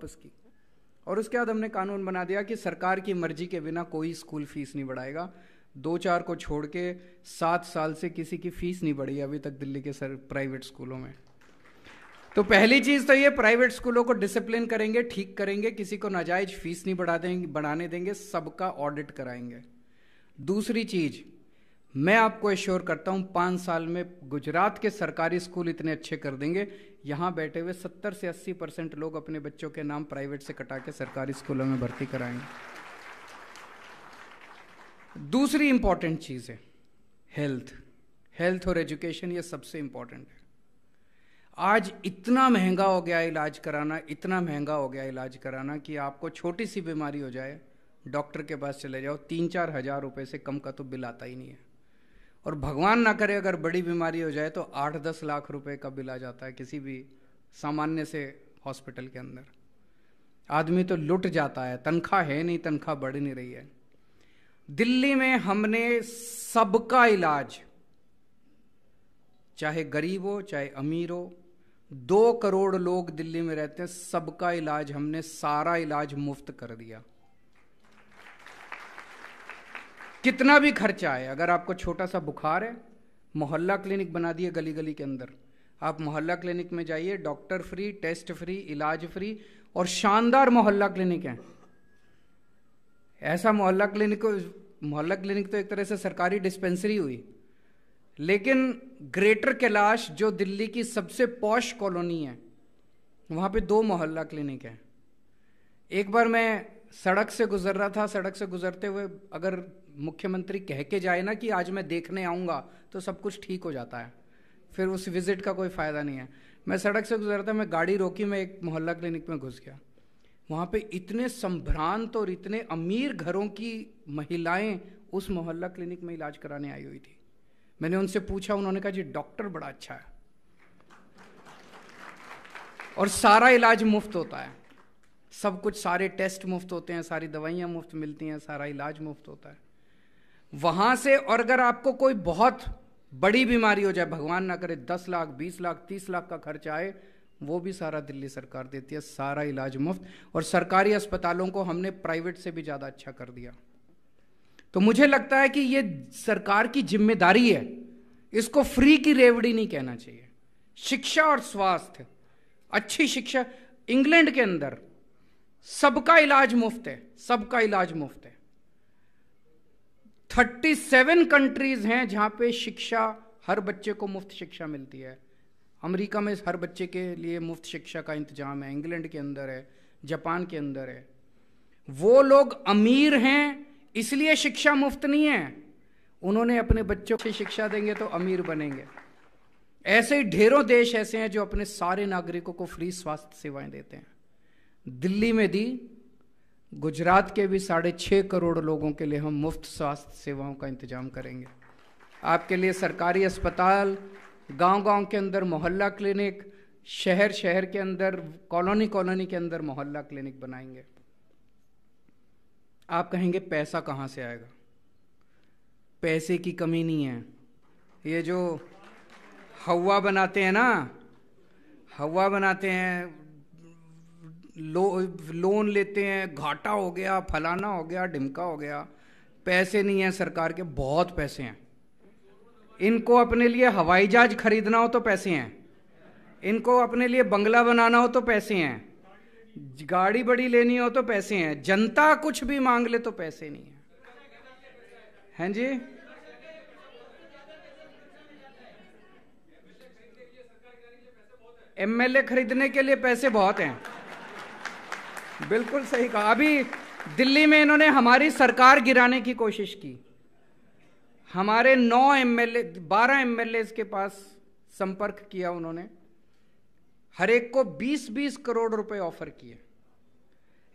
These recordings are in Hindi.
वापस की और उसके बाद हमने कानून बना दिया कि सरकार की मर्जी के बिना कोई स्कूल फीस नहीं बढ़ाएगा दो चार को छोड़ के सात साल से किसी की फीस नहीं बढ़ी अभी तक दिल्ली के सर प्राइवेट स्कूलों में तो पहली चीज तो ये प्राइवेट स्कूलों को डिसिप्लिन करेंगे ठीक करेंगे किसी को नाजायज फीस नहीं बढ़ा देंगे बढ़ाने देंगे सबका ऑडिट कराएंगे दूसरी चीज़ मैं आपको एश्योर करता हूं पांच साल में गुजरात के सरकारी स्कूल इतने अच्छे कर देंगे यहां बैठे हुए सत्तर से अस्सी परसेंट लोग अपने बच्चों के नाम प्राइवेट से कटा के सरकारी स्कूलों में भर्ती कराएंगे दूसरी इंपॉर्टेंट चीज़ है हेल्थ हेल्थ और एजुकेशन ये सबसे इंपॉर्टेंट है आज इतना महंगा हो गया इलाज कराना इतना महंगा हो गया इलाज कराना कि आपको छोटी सी बीमारी हो जाए डॉक्टर के पास चले जाओ तीन चार हज़ार रुपए से कम का तो बिल आता ही नहीं है और भगवान ना करे अगर बड़ी बीमारी हो जाए तो आठ दस लाख रुपए का बिल आ जाता है किसी भी सामान्य से हॉस्पिटल के अंदर आदमी तो लुट जाता है तनख्वाह है नहीं तनख्वाह बढ़ नहीं रही है दिल्ली में हमने सबका इलाज चाहे गरीब हो चाहे अमीर हो दो करोड़ लोग दिल्ली में रहते हैं सबका इलाज हमने सारा इलाज मुफ्त कर दिया कितना भी खर्चा आए अगर आपको छोटा सा बुखार है मोहल्ला क्लिनिक बना दिए गली गली के अंदर आप मोहल्ला क्लिनिक में जाइए डॉक्टर फ्री टेस्ट फ्री इलाज फ्री और शानदार मोहल्ला क्लिनिक है ऐसा मोहल्ला क्लिनिक मोहल्ला क्लिनिक तो एक तरह से सरकारी डिस्पेंसरी हुई लेकिन ग्रेटर कैलाश जो दिल्ली की सबसे पौश कॉलोनी है वहाँ पे दो मोहल्ला क्लिनिक है एक बार मैं सड़क से गुजर रहा था सड़क से गुजरते हुए अगर मुख्यमंत्री कह के जाए ना कि आज मैं देखने आऊँगा तो सब कुछ ठीक हो जाता है फिर उस विजिट का कोई फ़ायदा नहीं है मैं सड़क से गुजरता मैं गाड़ी रोकी मैं एक मोहल्ला क्लिनिक में घुस गया वहाँ पे इतने संभ्रांत और इतने अमीर घरों की महिलाएं उस मोहल्ला क्लिनिक में इलाज कराने आई हुई थी मैंने उनसे पूछा उन्होंने कहा जी डॉक्टर बड़ा अच्छा है और सारा इलाज मुफ्त होता है सब कुछ सारे टेस्ट मुफ्त होते हैं सारी दवाइयाँ मुफ्त मिलती हैं सारा इलाज मुफ्त होता है वहां से और अगर आपको कोई बहुत बड़ी बीमारी हो जाए भगवान ना करे दस लाख बीस लाख तीस लाख का खर्च आए वो भी सारा दिल्ली सरकार देती है सारा इलाज मुफ्त और सरकारी अस्पतालों को हमने प्राइवेट से भी ज़्यादा अच्छा कर दिया तो मुझे लगता है कि ये सरकार की जिम्मेदारी है इसको फ्री की रेवड़ी नहीं कहना चाहिए शिक्षा और स्वास्थ्य अच्छी शिक्षा इंग्लैंड के अंदर सबका इलाज मुफ्त है सबका इलाज मुफ्त है थर्टी सेवन कंट्रीज हैं जहाँ पे शिक्षा हर बच्चे को मुफ्त शिक्षा मिलती है अमेरिका में हर बच्चे के लिए मुफ्त शिक्षा का इंतजाम है इंग्लैंड के अंदर है जापान के अंदर है वो लोग अमीर हैं इसलिए शिक्षा मुफ्त नहीं है उन्होंने अपने बच्चों को शिक्षा देंगे तो अमीर बनेंगे ऐसे ही ढेरों देश ऐसे हैं जो अपने सारे नागरिकों को फ्री स्वास्थ्य सेवाएं देते हैं दिल्ली में दी गुजरात के भी साढ़े छः करोड़ लोगों के लिए हम मुफ्त स्वास्थ्य सेवाओं का इंतजाम करेंगे आपके लिए सरकारी अस्पताल गांव-गांव के अंदर मोहल्ला क्लिनिक शहर शहर के अंदर कॉलोनी कॉलोनी के अंदर मोहल्ला क्लिनिक बनाएंगे आप कहेंगे पैसा कहाँ से आएगा पैसे की कमी नहीं है ये जो हवा बनाते हैं ना हवा बनाते हैं लो लोन लेते हैं घाटा हो गया फलाना हो गया ढिमका हो गया पैसे नहीं हैं सरकार के बहुत पैसे हैं इनको अपने लिए हवाई जहाज खरीदना हो तो पैसे हैं इनको अपने लिए बंगला बनाना हो तो पैसे हैं गाड़ी बड़ी लेनी हो तो पैसे हैं जनता कुछ भी मांग ले तो पैसे नहीं है हैं जी एमएलए खरीदने के लिए पैसे बहुत हैं बिल्कुल सही कहा अभी दिल्ली में इन्होंने हमारी सरकार गिराने की कोशिश की हमारे नौ एम एल बारह एम के पास संपर्क किया उन्होंने हर एक को 20-20 करोड़ रुपए ऑफर किए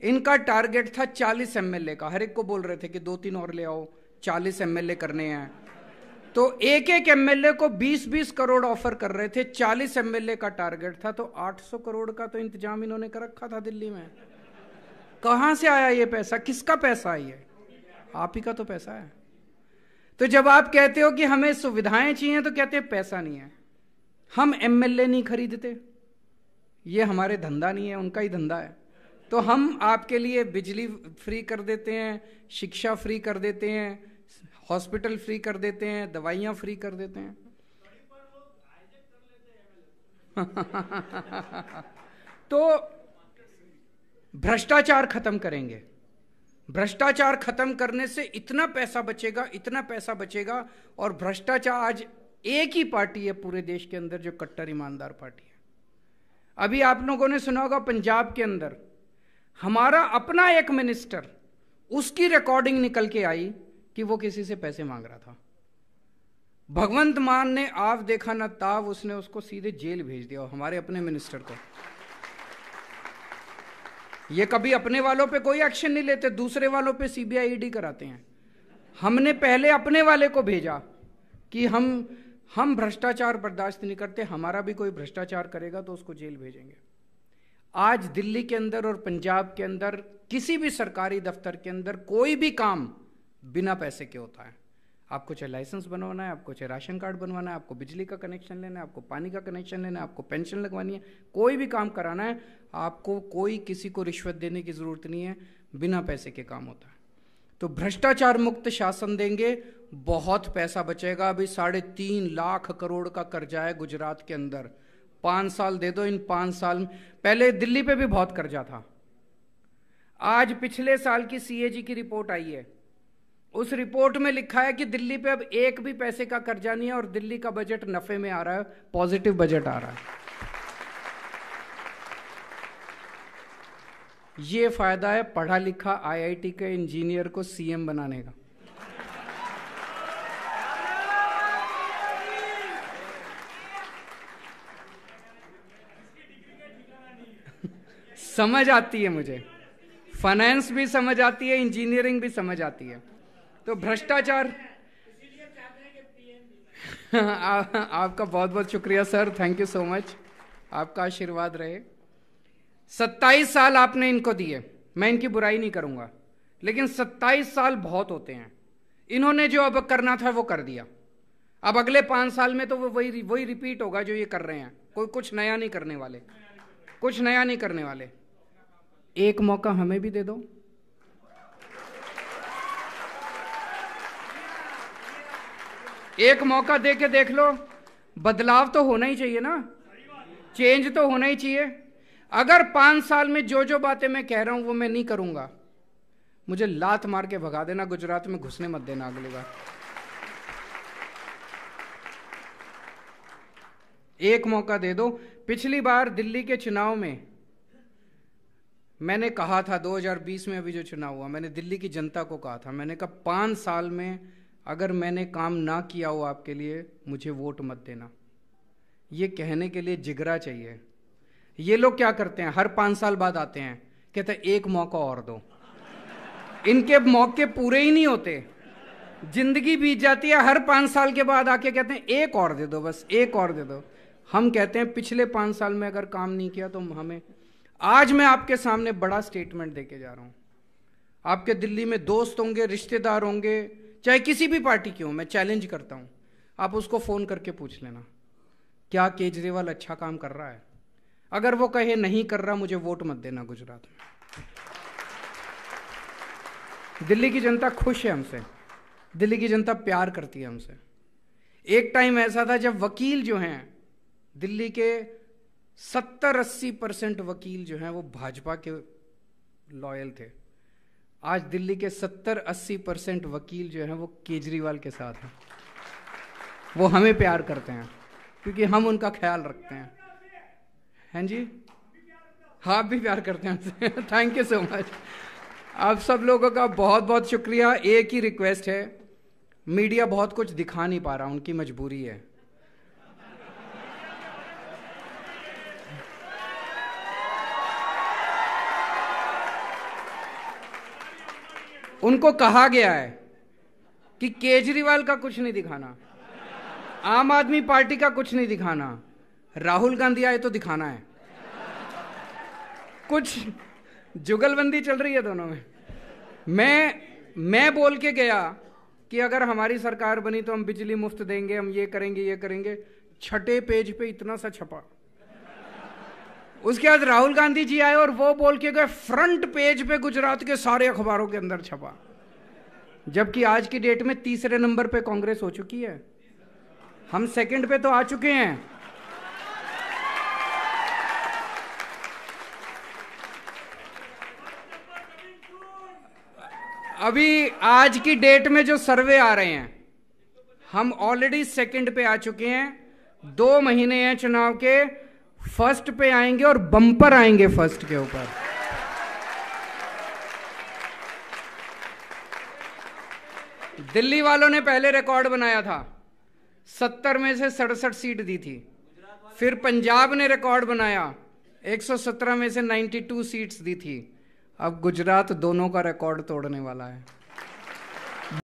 इनका टारगेट था 40 एमएलए का हर एक को बोल रहे थे कि दो तीन और ले आओ 40 एमएलए करने हैं तो एक एक एमएलए को 20-20 करोड़ ऑफर कर रहे थे 40 एमएलए का टारगेट था तो 800 करोड़ का तो इंतजाम इन्होंने कर रखा था दिल्ली में कहा से आया ये पैसा किसका पैसा है ये आप ही का तो पैसा है तो जब आप कहते हो कि हमें सुविधाएं चाहिए तो कहते हैं पैसा नहीं है हम एमएलए नहीं खरीदते ये हमारे धंधा नहीं है उनका ही धंधा है तो हम आपके लिए बिजली फ्री कर देते हैं शिक्षा फ्री कर देते हैं हॉस्पिटल फ्री कर देते हैं दवाइयां फ्री कर देते हैं तो भ्रष्टाचार खत्म करेंगे भ्रष्टाचार खत्म करने से इतना पैसा बचेगा इतना पैसा बचेगा और भ्रष्टाचार आज एक ही पार्टी है पूरे देश के अंदर जो कट्टर ईमानदार पार्टी है अभी आप लोगों ने सुना होगा पंजाब के अंदर हमारा अपना एक मिनिस्टर उसकी रिकॉर्डिंग निकल के आई कि वो किसी से पैसे मांग रहा था भगवंत मान ने आप देखा ना ताव उसने उसको सीधे जेल भेज दिया हमारे अपने मिनिस्टर को ये कभी अपने वालों पे कोई एक्शन नहीं लेते दूसरे वालों पे सीबीआई ईडी e कराते हैं हमने पहले अपने वाले को भेजा कि हम हम भ्रष्टाचार बर्दाश्त नहीं करते हमारा भी कोई भ्रष्टाचार करेगा तो उसको जेल भेजेंगे आज दिल्ली के अंदर और पंजाब के अंदर किसी भी सरकारी दफ्तर के अंदर कोई भी काम बिना पैसे के होता है आपको चाहे लाइसेंस बनवाना है आपको चाहे राशन कार्ड बनवाना है आपको बिजली का कनेक्शन लेना है आपको पानी का कनेक्शन लेना है आपको पेंशन लगवानी है कोई भी काम कराना है आपको कोई किसी को रिश्वत देने की ज़रूरत नहीं है बिना पैसे के काम होता है तो भ्रष्टाचार मुक्त शासन देंगे बहुत पैसा बचेगा अभी साढ़े तीन लाख करोड़ का कर्जा है गुजरात के अंदर पाँच साल दे दो इन पाँच साल में पहले दिल्ली पे भी बहुत कर्जा था आज पिछले साल की सीएजी की रिपोर्ट आई है उस रिपोर्ट में लिखा है कि दिल्ली पे अब एक भी पैसे का कर्जा नहीं है और दिल्ली का बजट नफे में आ रहा है पॉजिटिव बजट आ रहा है ये फायदा है पढ़ा लिखा आईआईटी के इंजीनियर को सीएम बनाने का समझ आती है मुझे फाइनेंस भी समझ आती है इंजीनियरिंग भी समझ आती है तो भ्रष्टाचार आपका बहुत बहुत शुक्रिया sir thank you so much आपका आशीर्वाद रहे सत्ताईस साल आपने इनको दिए मैं इनकी बुराई नहीं करूंगा लेकिन सत्ताईस साल बहुत होते हैं इन्होंने जो अब करना था वो कर दिया अब अगले पांच साल में तो वो वही वही रिपीट होगा जो ये कर रहे हैं कोई कुछ नया नहीं करने वाले कुछ नया नहीं करने वाले एक मौका हमें भी दे दो एक मौका दे के देख लो बदलाव तो होना ही चाहिए ना चेंज तो होना ही चाहिए अगर पांच साल में जो जो बातें मैं कह रहा हूं वो मैं नहीं करूंगा मुझे लात मार के भगा देना गुजरात में घुसने मत देना अगली बार एक मौका दे दो पिछली बार दिल्ली के चुनाव में मैंने कहा था 2020 में अभी जो चुनाव हुआ मैंने दिल्ली की जनता को कहा था मैंने कहा पांच साल में अगर मैंने काम ना किया हो आपके लिए मुझे वोट मत देना ये कहने के लिए जिगरा चाहिए ये लोग क्या करते हैं हर पांच साल बाद आते हैं कहते हैं एक मौका और दो इनके मौके पूरे ही नहीं होते जिंदगी बीत जाती है हर पांच साल के बाद आके कहते हैं एक और दे दो बस एक और दे दो हम कहते हैं पिछले पांच साल में अगर काम नहीं किया तो हमें आज मैं आपके सामने बड़ा स्टेटमेंट देके जा रहा हूं आपके दिल्ली में दोस्त होंगे रिश्तेदार होंगे चाहे किसी भी पार्टी की हो मैं चैलेंज करता हूँ आप उसको फ़ोन करके पूछ लेना क्या केजरीवाल अच्छा काम कर रहा है अगर वो कहे नहीं कर रहा मुझे वोट मत देना गुजरात में दिल्ली की जनता खुश है हमसे दिल्ली की जनता प्यार करती है हमसे एक टाइम ऐसा था जब वकील जो हैं दिल्ली के सत्तर अस्सी परसेंट वकील जो हैं वो भाजपा के लॉयल थे आज दिल्ली के 70-80 परसेंट वकील जो हैं वो केजरीवाल के साथ हैं वो हमें प्यार करते हैं क्योंकि हम उनका ख्याल रखते हैं हैं जी हाँ भी प्यार करते हैं थैंक यू सो मच आप सब लोगों का बहुत बहुत शुक्रिया एक ही रिक्वेस्ट है मीडिया बहुत कुछ दिखा नहीं पा रहा उनकी मजबूरी है उनको कहा गया है कि केजरीवाल का कुछ नहीं दिखाना आम आदमी पार्टी का कुछ नहीं दिखाना राहुल गांधी आए तो दिखाना है कुछ जुगलबंदी चल रही है दोनों में मैं मैं बोल के गया कि अगर हमारी सरकार बनी तो हम बिजली मुफ्त देंगे हम ये करेंगे ये करेंगे छठे पेज पे इतना सा छपा उसके बाद राहुल गांधी जी आए और वो बोल के गए फ्रंट पेज पे गुजरात के सारे अखबारों के अंदर छपा जबकि आज की डेट में तीसरे नंबर पे कांग्रेस हो चुकी है हम सेकंड पे तो आ चुके हैं अभी आज की डेट में जो सर्वे आ रहे हैं हम ऑलरेडी सेकंड पे आ चुके हैं दो महीने हैं चुनाव के फर्स्ट पे आएंगे और बम्पर आएंगे फर्स्ट के ऊपर दिल्ली वालों ने पहले रिकॉर्ड बनाया था सत्तर में से सड़सठ सीट दी थी फिर पंजाब ने रिकॉर्ड बनाया 117 में से 92 सीट्स दी थी अब गुजरात दोनों का रिकॉर्ड तोड़ने वाला है